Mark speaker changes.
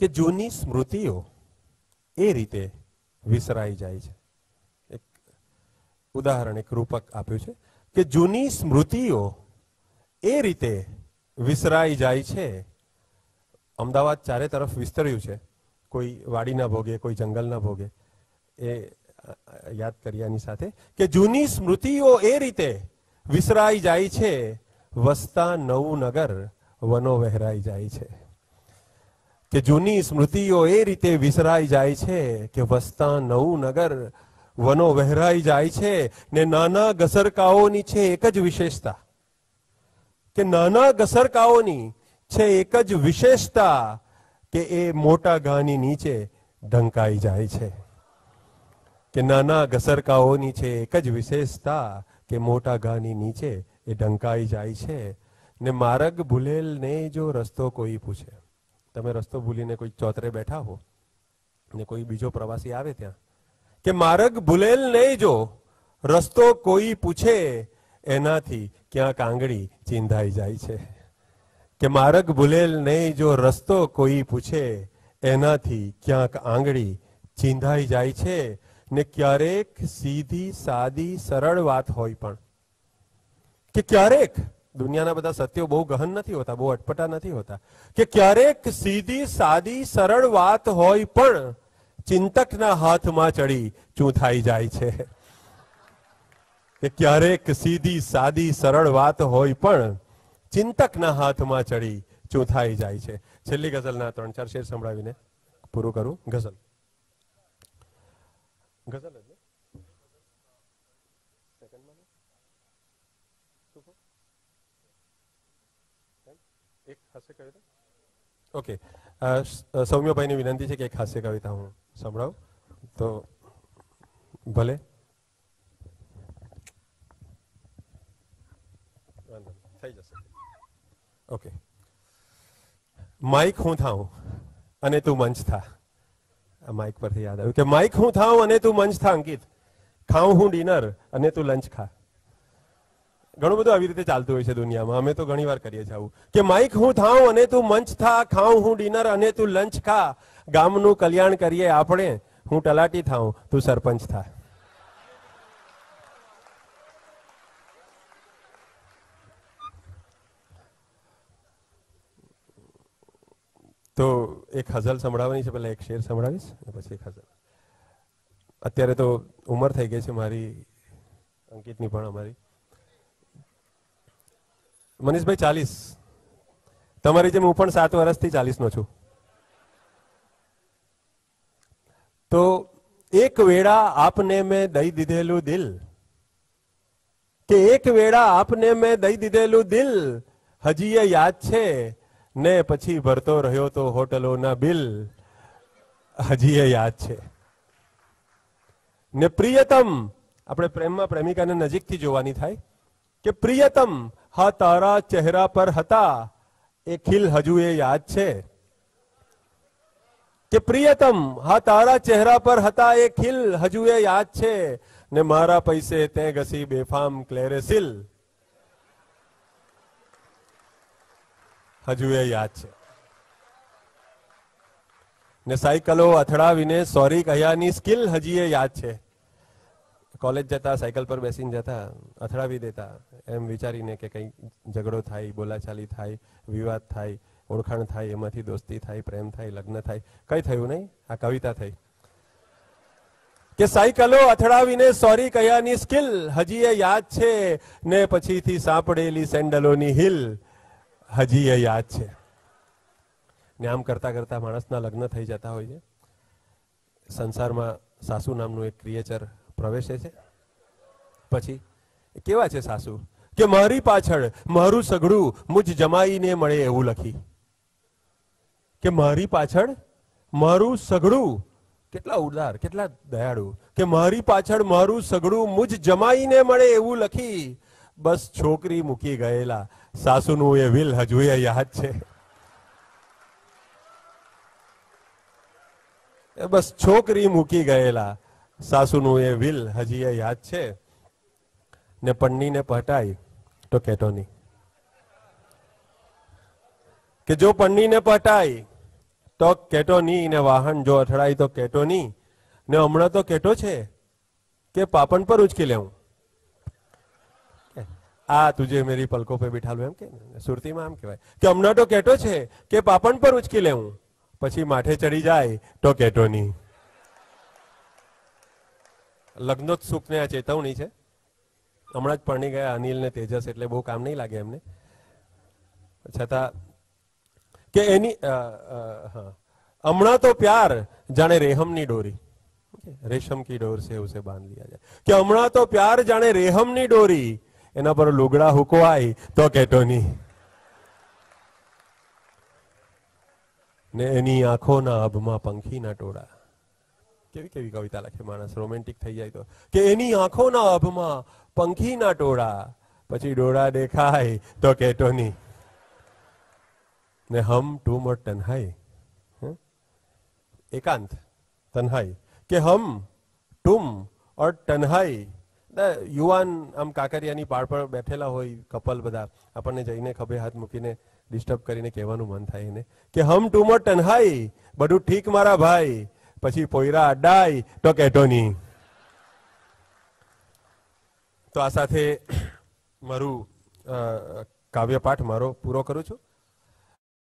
Speaker 1: કે જૂની સ્મૃતિઓ એ રીતે વિસરાઈ જાય છે એક ઉદાહરણ એક રૂપક આપ્યું છે કે જૂની સ્મૃતિઓ એ રીતે વિસરાઈ જાય છે અમદાવાદ ચારે તરફ વિસ્તર્યું છે કોઈ વાડીના ભોગે કોઈ જંગલના ભોગે એ યાદ કર્યાની સાથે કે જૂની સ્મૃતિઓ એ રીતે વિસરાઈ જાય છે વસતા નવું નગર વનો વહેરાઈ જાય છે કે જૂની સ્મૃતિઓ એ રીતે વિસરાઈ જાય છે કે વસતા નવું નગર વનો વહેરાઈ જાય છે ને નાના ઘસરકાઓની છે એક જ વિશેષતા કે નાના ઘસરકાઓની છે એક જ વિશેષતા કે એ મોટા ઘાની નીચે ઢંકાઈ જાય છે કે નાના ઘસરકાઓની છે એક જ વિશેષતા કે મોટા ઘાની નીચે એ ઢંકાઈ જાય છે ને માર્ગ ને જો રસ્તો કોઈ પૂછે તમે રસ્તો ભૂલીને કોઈ ચોતરે બેઠા હો ને કોઈ બીજો પ્રવાસી આવે ત્યાં કે માર્ગ ભૂલેલ નહીં જો રસ્તો કોઈ પૂછે એનાથી ક્યાં કાંગડી ચિંધાઈ જાય છે કે માર્ગ ભૂલેલ નહીં જો રસ્તો કોઈ પૂછે એનાથી ક્યાંક આંગળી ચિંધાઈ જાય છે ને ક્યારેક સીધી સાદી સરળ વાત હોય પણ કે ક્યારેક દુનિયાના બધા સત્યો બહુ ગહન નથી હોતા બહુ અટપટા નથી હોતા કે ક્યારેક સીધી સાદી સરળ વાત હોય પણ ચિંતકના હાથમાં ચડી ચૂંથાઈ જાય છે કે ક્યારેક સીધી સાદી સરળ વાત હોય પણ ચિંતકના હાથમાં ચડી ચૂંથાઈ જાય છે છેલ્લી ગઝલના ત્રણ ચાર શેર સંભળાવીને પૂરું કરું ગઝલ ગઝલ એક હાસ્ય કવિતા ઓકે સૌમ્યભાઈની વિનંતી છે કે એક હાસ્ય કવિતા હું સંભળાવું તો ભલે થઈ જશે ઓકે માઇક હું થાઉં અને તું મંચ થા આ માઇક પરથી યાદ આવ્યું કે માઇક હું થાઉં અને તું મંચ થા અંકિત ખાઉં હું ડિનર અને તું લંચ ખા ઘણું બધું આવી રીતે ચાલતું હોય છે દુનિયામાં અમે તો ઘણી વાર કરીએ છીએ આવું કે માઇક હું થાઉં અને તું મંચ થા ખાઉં હું ડિનર અને તું લંચ ખા ગામનું કલ્યાણ કરીએ આપણે હું તલાટી થાઉં તું સરપંચ થા તો એક હઝલ સંભળાવવાની છે પહેલાં એક શેર સંભળાવીશ પછી એક હઝલ અત્યારે તો ઉંમર થઈ ગઈ છે મારી અંકિતની પણ અમારી મનીષભાઈ ચાલીસ તમારી જેમ હું પણ સાત વર્ષથી ચાલીસનો છું તો એક વેળા આપને મેં દઈ દીધેલું દિલ કે એક વેળા આપને મેં દઈ દીધેલું દિલ હજી યાદ છે ને પછી ભરતો રહ્યો તો હોટલોના બિલ હજી એ યાદ છે ને પ્રિયતમ આપણે પ્રેમમાં પ્રેમિકાને નજીકથી જોવાની થાય કે પ્રિયતમ હા તારા ચહેરા પર હતા એ ખીલ હજુ એ યાદ છે કે પ્રિયતમ હા તારા ચહેરા પર હતા એ ખીલ હજુ એ યાદ છે ને મારા પૈસે તે ઘસી બેફામ ક્લેરેસિલ હજુ એ યાદ છે ને સાયકલો અથડાવીને સોરી કહ્યાની સ્કિલ હજી એ યાદ છે કોલેજ જતા સાયકલ પર બેસીને જતા અથડાવી દેતા એમ વિચારીને કે કંઈ ઝઘડો થાય બોલાચાલી થાય વિવાદ થાય ઓળખાણ થાય એમાંથી દોસ્તી થાય પ્રેમ થાય લગ્ન થાય કઈ થયું નહીં આ કવિતા થઈ કે સાયકલો અથડાવીને સોરી કયાની સ્કિલ હજી એ યાદ છે ને પછીથી સાંપડેલી સેન્ડલોની હિલ હજી એ યાદ છે ને આમ કરતા કરતા માણસના લગ્ન થઈ જતા હોય છે સંસારમાં સાસુ નામનું એક ક્રિએચર પ્રવેશે છે પછી કેવા છે સાસુ કે મારી પાછળ મારું સઘળું મુજ જમાઈને મળે એવું લખી કે મારી પાછળ મારું સઘળું કેટલા ઉદાર કેટલા દયાળુ કે મારી પાછળ મારું સઘળું મુજ જમાઈને મળે એવું લખી બસ છોકરી મૂકી ગયેલા સાસુનું એ વિલ હજુ એ યાદ છે બસ છોકરી મૂકી ગયેલા સાસુનું એ વિલ હજી એ યાદ છે ને પન્નીને પટાઈ તો કહેતો નહીં કે જો પન્નીને પટાઈ તો કેટો નહીં ને વાહન જો અથડાય તો કેટો નહીં ને હમણાં તો કેટો છે કે પાપન પર ઉચકી લેવું આ તુજે મેરી પલકો પે બિઠાલું એમ કે સુરતીમાં એમ કહેવાય કે હમણાં તો કેટો છે કે પાપણ પર ઉચકી લેવું પછી માથે ચડી જાય તો કેટો નહીં લગ્નોત્સુકને આ ચેતવણી છે હમણાં જ પરણી ગયા અનિલ ને તેજસ એટલે બહુ કામ નહીં લાગે એમને છતાં કે એની હમણાં તો પ્યાર જાણે રેહમની ડોરી રેશમ કી ડોર સે ઉસે બાંધ લિયા જાય કે હમણાં તો પ્યાર જાણે રેહમની ડોરી એના પર લુગડા હુકવાય તો કેટો નહીં ને એની આંખોના અભમાં પંખીના ટોળા કેવી કેવી કવિતા લખે માણસ રોમેન્ટિક થઈ જાય તો કે એની આંખોના અભમાં પંખીના ટોળા પછી ડોળા દેખાય તો નહીં ને હમ ટુ મોર તન્હાઈ એકાંત તન્હાઈ કે હમ ટુમ ઓર તન્હાઈ યુવાન આમ કાકરિયાની પાળ પર બેઠેલા હોય કપલ બધા આપણને જઈને ખભે હાથ મૂકીને ડિસ્ટર્બ કરીને કહેવાનું મન થાય એને કે હમ ટુ ટુમો તન્હાઈ બધું ઠીક મારા ભાઈ પછી પોયરા અડાય તો કહેતો તો આ સાથે મારું કાવ્યપાઠ મારો પૂરો કરું છું